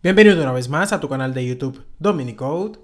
Bienvenido una vez más a tu canal de YouTube Dominicode.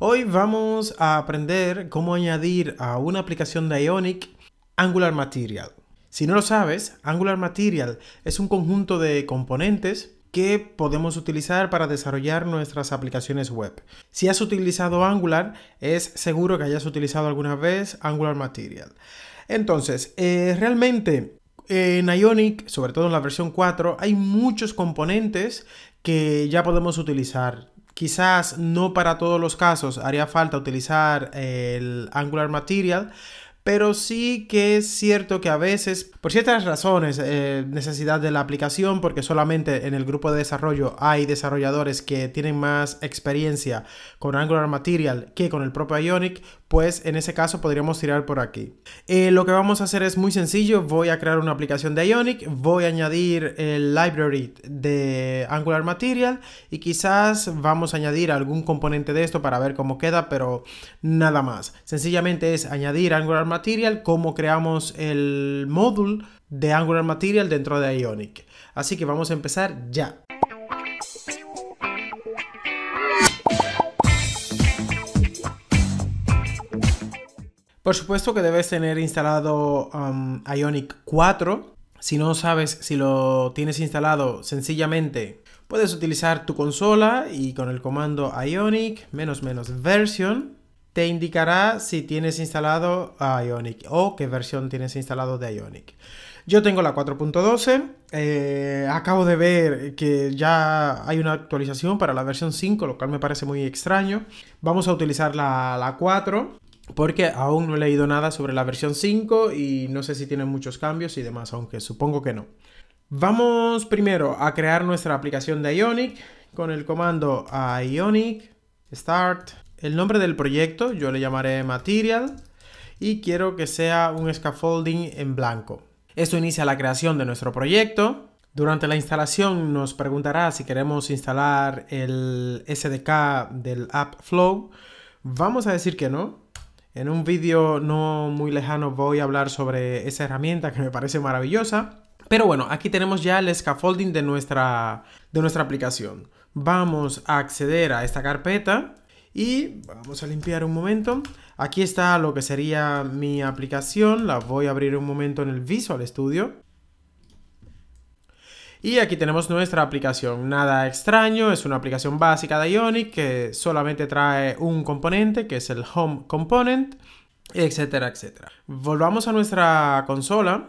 Hoy vamos a aprender cómo añadir a una aplicación de Ionic Angular Material. Si no lo sabes, Angular Material es un conjunto de componentes que podemos utilizar para desarrollar nuestras aplicaciones web. Si has utilizado Angular, es seguro que hayas utilizado alguna vez Angular Material. Entonces, eh, realmente en Ionic, sobre todo en la versión 4, hay muchos componentes que ya podemos utilizar. Quizás no para todos los casos haría falta utilizar el Angular Material, pero sí que es cierto que a veces, por ciertas razones, eh, necesidad de la aplicación, porque solamente en el grupo de desarrollo hay desarrolladores que tienen más experiencia con Angular Material que con el propio Ionic, pues en ese caso podríamos tirar por aquí. Eh, lo que vamos a hacer es muy sencillo, voy a crear una aplicación de Ionic, voy a añadir el library de Angular Material y quizás vamos a añadir algún componente de esto para ver cómo queda, pero nada más. Sencillamente es añadir Angular Material, como creamos el módulo de Angular Material dentro de Ionic. Así que vamos a empezar ya. Por supuesto que debes tener instalado um, Ionic 4. Si no sabes si lo tienes instalado, sencillamente puedes utilizar tu consola y con el comando Ionic menos menos version te indicará si tienes instalado ah, Ionic o qué versión tienes instalado de Ionic. Yo tengo la 4.12, eh, acabo de ver que ya hay una actualización para la versión 5, lo cual me parece muy extraño. Vamos a utilizar la, la 4 porque aún no he leído nada sobre la versión 5 y no sé si tienen muchos cambios y demás, aunque supongo que no. Vamos primero a crear nuestra aplicación de Ionic con el comando Ionic Start. El nombre del proyecto yo le llamaré Material y quiero que sea un scaffolding en blanco. Esto inicia la creación de nuestro proyecto. Durante la instalación nos preguntará si queremos instalar el SDK del App Flow. Vamos a decir que no, en un vídeo no muy lejano voy a hablar sobre esa herramienta que me parece maravillosa. Pero bueno, aquí tenemos ya el scaffolding de nuestra, de nuestra aplicación. Vamos a acceder a esta carpeta y vamos a limpiar un momento. Aquí está lo que sería mi aplicación. La voy a abrir un momento en el Visual Studio. Y aquí tenemos nuestra aplicación, nada extraño, es una aplicación básica de Ionic que solamente trae un componente que es el Home Component, etcétera, etcétera. Volvamos a nuestra consola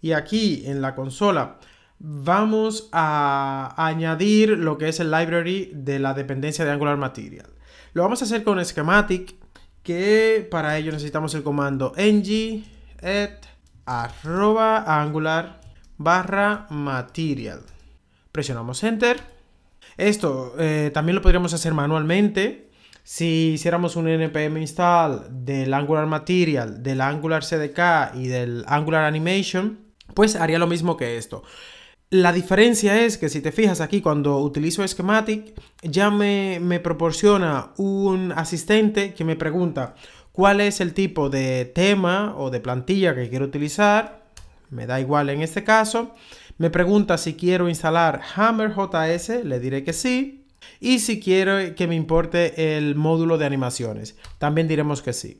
y aquí en la consola vamos a añadir lo que es el library de la dependencia de Angular Material. Lo vamos a hacer con Schematic, que para ello necesitamos el comando ng add arroba angular barra material. Presionamos enter. Esto eh, también lo podríamos hacer manualmente. Si hiciéramos un npm install del Angular Material, del Angular CDK y del Angular Animation, pues haría lo mismo que esto. La diferencia es que si te fijas aquí, cuando utilizo Schematic, ya me, me, proporciona un asistente que me pregunta cuál es el tipo de tema o de plantilla que quiero utilizar me da igual en este caso. Me pregunta si quiero instalar HammerJS, le diré que sí. Y si quiero que me importe el módulo de animaciones, también diremos que sí.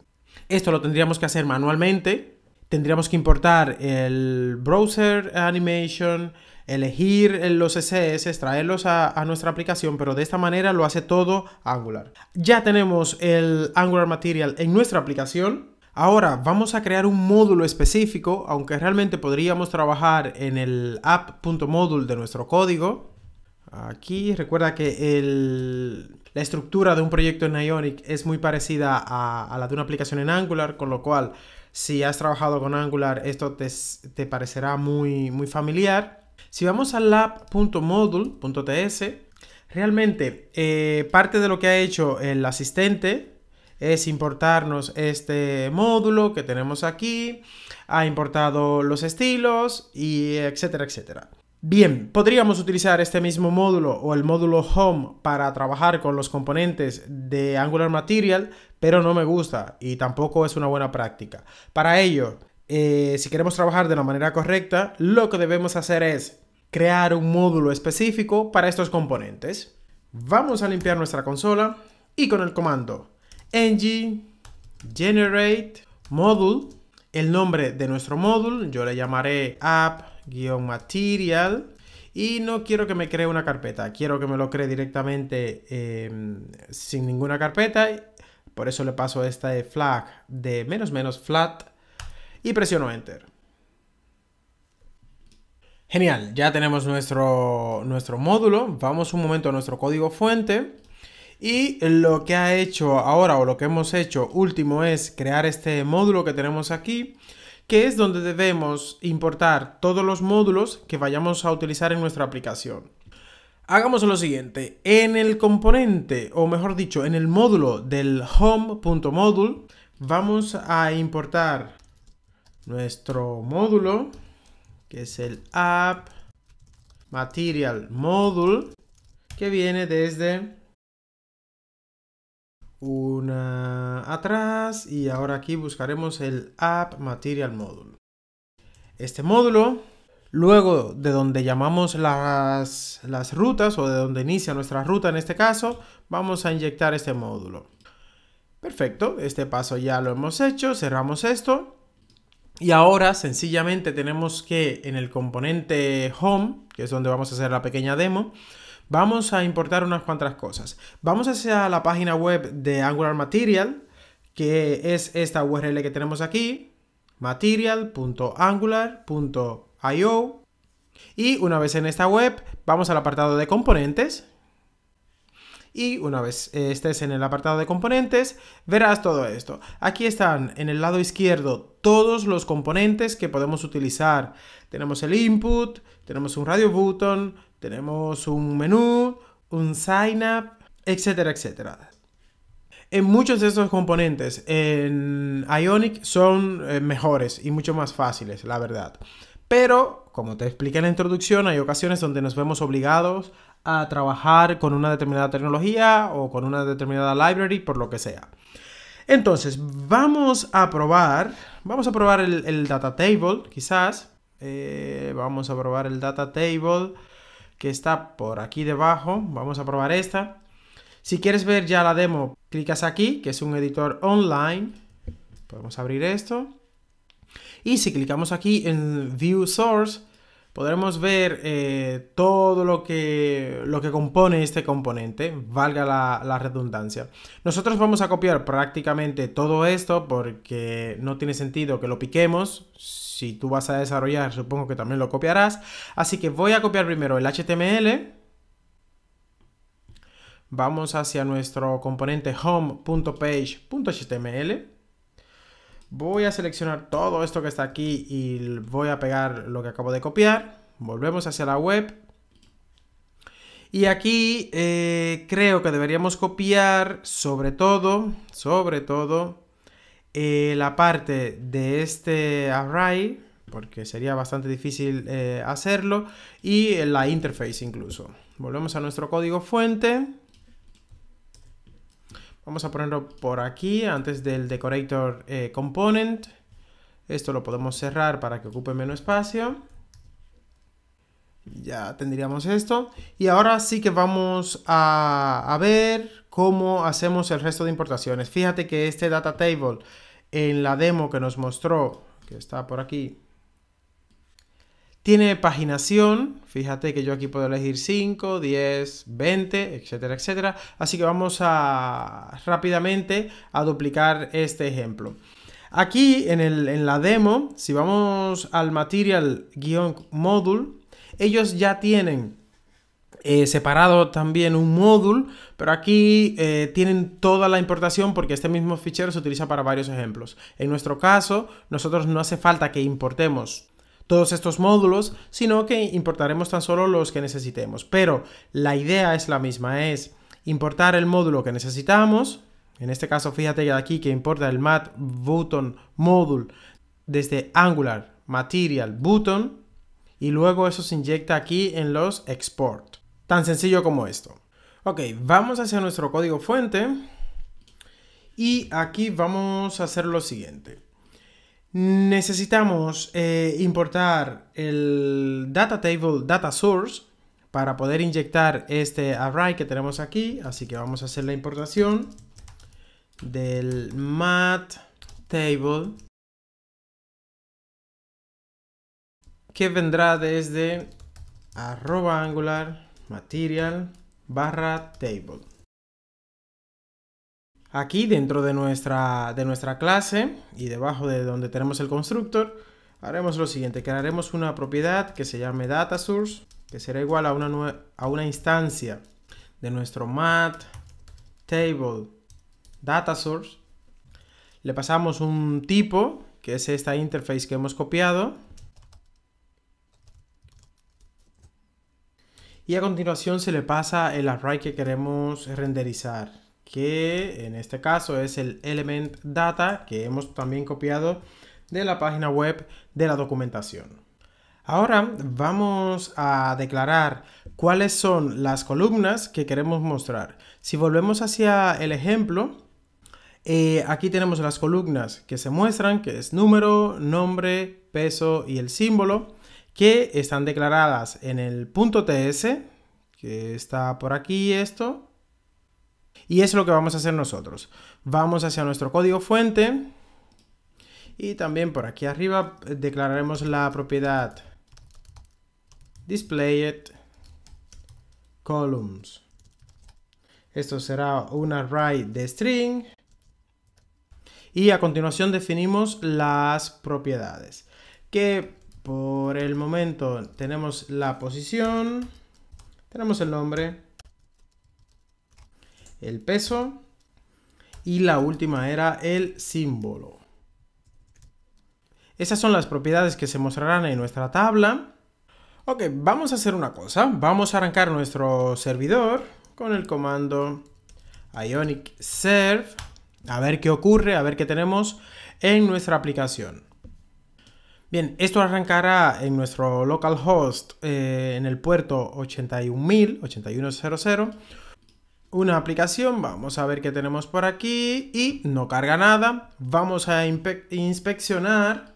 Esto lo tendríamos que hacer manualmente. Tendríamos que importar el browser animation, elegir los CSS, traerlos a, a, nuestra aplicación, pero de esta manera lo hace todo Angular. Ya tenemos el Angular Material en nuestra aplicación. Ahora vamos a crear un módulo específico, aunque realmente podríamos trabajar en el app.module de nuestro código. Aquí recuerda que la estructura de un proyecto en Ionic es muy parecida a, la de una aplicación en Angular, con lo cual si has trabajado con Angular esto te, parecerá muy, muy familiar. Si vamos al app.module.ts, realmente eh, parte de lo que ha hecho el asistente es importarnos este módulo que tenemos aquí, ha importado los estilos y etcétera, etcétera. Bien, podríamos utilizar este mismo módulo o el módulo Home para trabajar con los componentes de Angular Material, pero no me gusta y tampoco es una buena práctica. Para ello, eh, si queremos trabajar de la manera correcta, lo que debemos hacer es crear un módulo específico para estos componentes. Vamos a limpiar nuestra consola y con el comando ng generate module, el nombre de nuestro módulo, yo le llamaré app-material y no quiero que me cree una carpeta, quiero que me lo cree directamente em, sin ninguna carpeta, por eso le paso esta flag de menos menos flat y presiono enter. Genial, ya tenemos nuestro, nuestro módulo, vamos un momento a nuestro código fuente y lo que ha hecho ahora o lo que hemos hecho último es crear este módulo que tenemos aquí, que es donde debemos importar todos los módulos que vayamos a utilizar en nuestra aplicación. Hagamos lo siguiente, en el componente, o mejor dicho, en el módulo del home.module, vamos a importar nuestro módulo, que es el app material module, que viene desde una atrás y ahora aquí buscaremos el App Material Module. Este módulo, luego de donde llamamos las, las rutas o de donde inicia nuestra ruta en este caso, vamos a inyectar este módulo. Perfecto, este paso ya lo hemos hecho, cerramos esto. Y ahora sencillamente tenemos que en el componente Home, que es donde vamos a hacer la pequeña demo, Vamos a importar unas cuantas cosas. Vamos hacia la página web de Angular Material, que es esta URL que tenemos aquí, material.angular.io. Y una vez en esta web, vamos al apartado de componentes. Y una vez eh, estés en el apartado de componentes, verás todo esto. Aquí están en el lado izquierdo todos los componentes que podemos utilizar. Tenemos el input, tenemos un radio button, tenemos un menú, un sign up, etcétera, etcétera. En muchos de estos componentes en Ionic son eh, mejores y mucho más fáciles, la verdad. Pero, como te expliqué en la introducción, hay ocasiones donde nos vemos obligados a trabajar con una determinada tecnología o con una determinada library, por lo que sea. Entonces, vamos a probar, vamos a probar el, data table, quizás. Eh, vamos a probar el data table que está por aquí debajo. Vamos a probar esta. Si quieres ver ya la demo, clicas aquí, que es un editor online. Podemos abrir esto. Y si clicamos aquí en View Source, podremos ver eh, todo lo que, lo que compone este componente, valga la, redundancia. Nosotros vamos a copiar prácticamente todo esto porque no tiene sentido que lo piquemos. Si tú vas a desarrollar, supongo que también lo copiarás. Así que voy a copiar primero el HTML. Vamos hacia nuestro componente home.page.html Voy a seleccionar todo esto que está aquí y voy a pegar lo que acabo de copiar. Volvemos hacia la web. Y aquí eh, creo que deberíamos copiar sobre todo, sobre todo, eh, la parte de este array, porque sería bastante difícil eh, hacerlo, y la interface incluso. Volvemos a nuestro código fuente. Vamos a ponerlo por aquí, antes del decorator eh, component. Esto lo podemos cerrar para que ocupe menos espacio. Ya tendríamos esto. Y ahora sí que vamos a, a ver cómo hacemos el resto de importaciones. Fíjate que este data table en la demo que nos mostró, que está por aquí, tiene paginación, fíjate que yo aquí puedo elegir 5, 10, 20, etcétera, etcétera. Así que vamos a rápidamente a duplicar este ejemplo. Aquí en, la demo, si vamos al material-module, ellos ya tienen eh, separado también un módulo, pero aquí eh, tienen toda la importación porque este mismo fichero se utiliza para varios ejemplos. En nuestro caso, nosotros no hace falta que importemos todos estos módulos, sino que importaremos tan solo los que necesitemos. Pero la idea es la misma, es importar el módulo que necesitamos. En este caso, fíjate aquí que importa el mat button module desde Angular Material Button y luego eso se inyecta aquí en los export. Tan sencillo como esto. Ok, vamos hacia nuestro código fuente y aquí vamos a hacer lo siguiente necesitamos eh, importar el data table data source para poder inyectar este array que tenemos aquí. Así que vamos a hacer la importación del mat table que vendrá desde arroba angular material barra table. Aquí dentro de nuestra, de nuestra clase y debajo de donde tenemos el constructor, haremos lo siguiente, crearemos una propiedad que se llame data source, que será igual a una, a una instancia de nuestro mat table data source. Le pasamos un tipo, que es esta interface que hemos copiado. Y a continuación se le pasa el array que queremos renderizar que en este caso es el element data que hemos también copiado de la página web de la documentación. Ahora vamos a declarar cuáles son las columnas que queremos mostrar. Si volvemos hacia el ejemplo, eh, aquí tenemos las columnas que se muestran, que es número, nombre, peso y el símbolo, que están declaradas en el punto .ts, que está por aquí esto, y eso es lo que vamos a hacer nosotros. Vamos hacia nuestro código fuente y también por aquí arriba declararemos la propiedad displayed columns. Esto será un array de string. Y a continuación definimos las propiedades. Que por el momento tenemos la posición, tenemos el nombre, el peso y la última era el símbolo. Esas son las propiedades que se mostrarán en nuestra tabla. Ok, vamos a hacer una cosa. Vamos a arrancar nuestro servidor con el comando ionic serve. A ver qué ocurre, a ver qué tenemos en nuestra aplicación. Bien, esto arrancará en nuestro localhost eh, en el puerto 81000, 8100 una aplicación, vamos a ver qué tenemos por aquí y no carga nada. Vamos a inspeccionar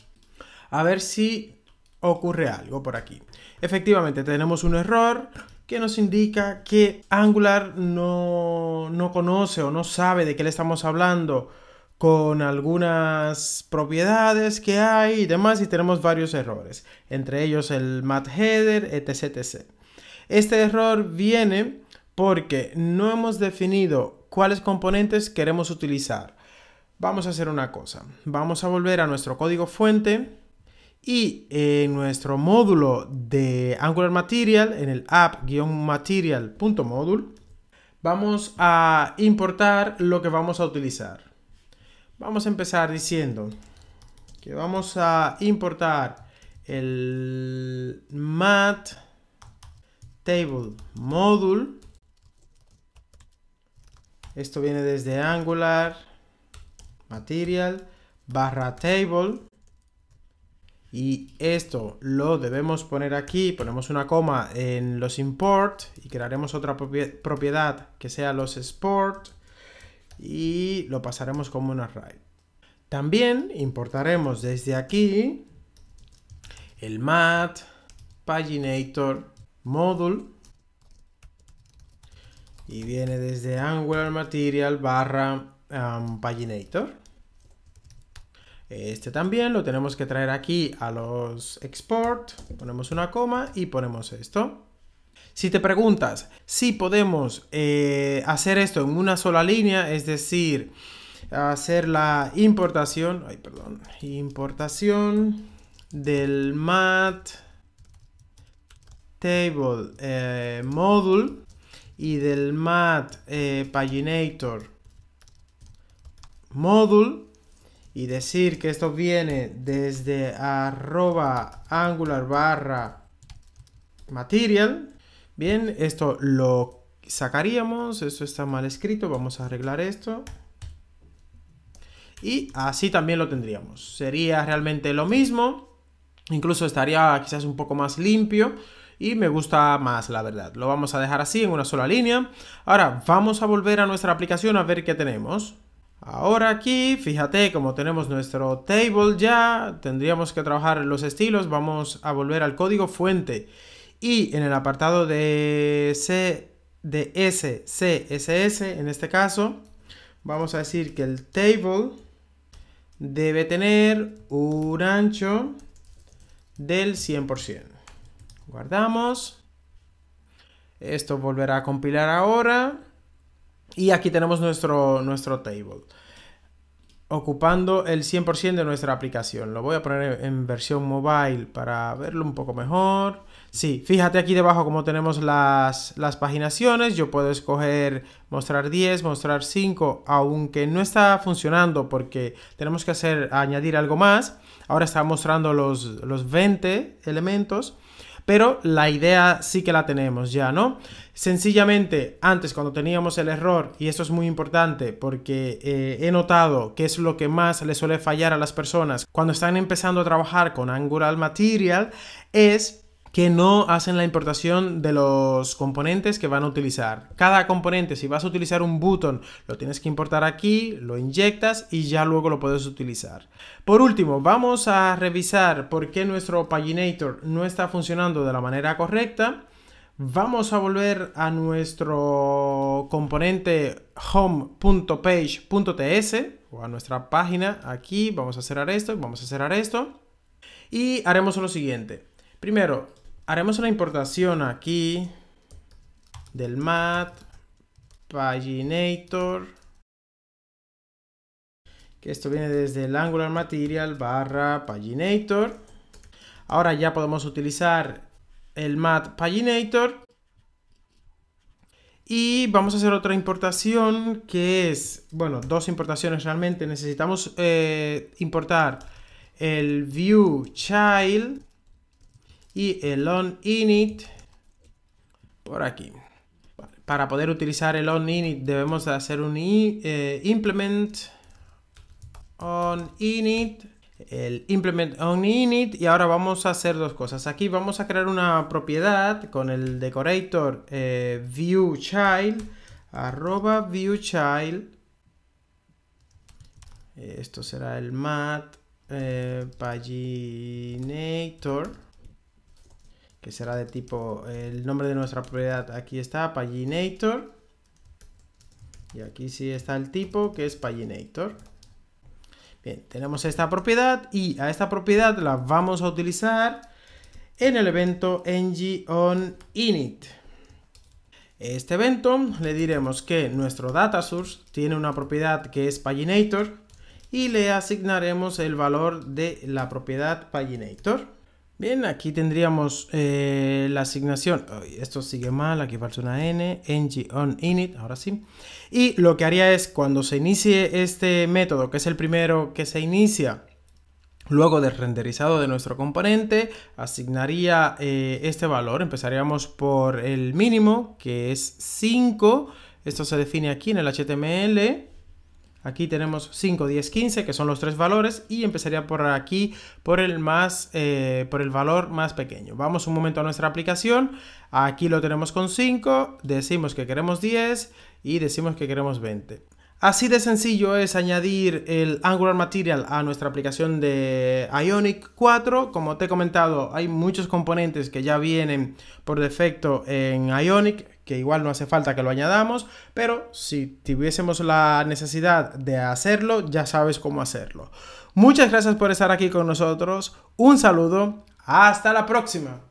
a ver si ocurre algo por aquí. Efectivamente, tenemos un error que nos indica que Angular no, conoce o no sabe de qué le estamos hablando con algunas propiedades que hay y demás y tenemos varios errores, entre ellos el mat header, etc, etc. Este error viene porque no hemos definido cuáles componentes queremos utilizar. Vamos a hacer una cosa. Vamos a volver a nuestro código fuente y en eh, nuestro módulo de Angular Material, en el app-material.module, vamos a importar lo que vamos a utilizar. Vamos a empezar diciendo que vamos a importar el mat table module esto viene desde Angular, Material, barra Table. Y esto lo debemos poner aquí, ponemos una coma en los import y crearemos otra propiedad que sea los export y lo pasaremos como un array. También importaremos desde aquí el mat, paginator, module y viene desde Angular Material barra Paginator. Este también lo tenemos que traer aquí a los export, ponemos una coma y ponemos esto. Si te preguntas si podemos eh, hacer esto en una sola línea, es decir, hacer la importación, ay, perdón, importación del mat table eh, module y del mat eh, paginator module y decir que esto viene desde arroba angular barra material. Bien, esto lo sacaríamos, esto está mal escrito, vamos a arreglar esto. Y así también lo tendríamos. Sería realmente lo mismo, incluso estaría quizás un poco más limpio, y me gusta más, la verdad. Lo vamos a dejar así en una sola línea. Ahora vamos a volver a nuestra aplicación a ver qué tenemos. Ahora aquí, fíjate, como tenemos nuestro table ya, tendríamos que trabajar los estilos. Vamos a volver al código fuente. Y en el apartado de, C, de en este caso, vamos a decir que el table debe tener un ancho del 100%. Guardamos. Esto volverá a compilar ahora. Y aquí tenemos nuestro, nuestro table. Ocupando el 100% de nuestra aplicación. Lo voy a poner en versión mobile para verlo un poco mejor. Sí, fíjate aquí debajo como tenemos las, las paginaciones. Yo puedo escoger mostrar 10, mostrar 5, aunque no está funcionando porque tenemos que hacer añadir algo más. Ahora está mostrando los, los 20 elementos pero la idea sí que la tenemos ya, ¿no? Sencillamente, antes cuando teníamos el error, y esto es muy importante porque eh, he notado que es lo que más le suele fallar a las personas cuando están empezando a trabajar con Angular Material, es que no hacen la importación de los componentes que van a utilizar. Cada componente, si vas a utilizar un button, lo tienes que importar aquí, lo inyectas y ya luego lo puedes utilizar. Por último, vamos a revisar por qué nuestro Paginator no está funcionando de la manera correcta. Vamos a volver a nuestro componente home.page.ts o a nuestra página aquí. Vamos a cerrar esto, vamos a cerrar esto. Y haremos lo siguiente. Primero, haremos una importación aquí del mat paginator que esto viene desde el angular material barra paginator ahora ya podemos utilizar el mat paginator y vamos a hacer otra importación que es, bueno, dos importaciones realmente. Necesitamos eh, importar el view child y el on init por aquí. Para poder utilizar el on init debemos hacer un eh, implement on init el implement on init y ahora vamos a hacer dos cosas. Aquí vamos a crear una propiedad con el decorator eh, view child arroba view child. Esto será el mat eh, paginator que será de tipo el nombre de nuestra propiedad. Aquí está paginator. Y aquí sí está el tipo que es paginator. Bien, tenemos esta propiedad y a esta propiedad la vamos a utilizar en el evento ng-on-init. Este evento le diremos que nuestro data source tiene una propiedad que es paginator y le asignaremos el valor de la propiedad paginator. Bien, aquí tendríamos eh, la asignación. Esto sigue mal, aquí falta una n, ngOnInit, on init, ahora sí. Y lo que haría es cuando se inicie este método, que es el primero que se inicia luego del renderizado de nuestro componente, asignaría eh, este valor. Empezaríamos por el mínimo, que es 5. Esto se define aquí en el HTML. Aquí tenemos 5, 10, 15, que son los tres valores, y empezaría por aquí, por el, más, eh, por el valor más pequeño. Vamos un momento a nuestra aplicación, aquí lo tenemos con 5, decimos que queremos 10 y decimos que queremos 20. Así de sencillo es añadir el Angular Material a nuestra aplicación de Ionic 4. Como te he comentado, hay muchos componentes que ya vienen por defecto en Ionic que igual no hace falta que lo añadamos, pero si tuviésemos la necesidad de hacerlo, ya sabes cómo hacerlo. Muchas gracias por estar aquí con nosotros, un saludo, hasta la próxima.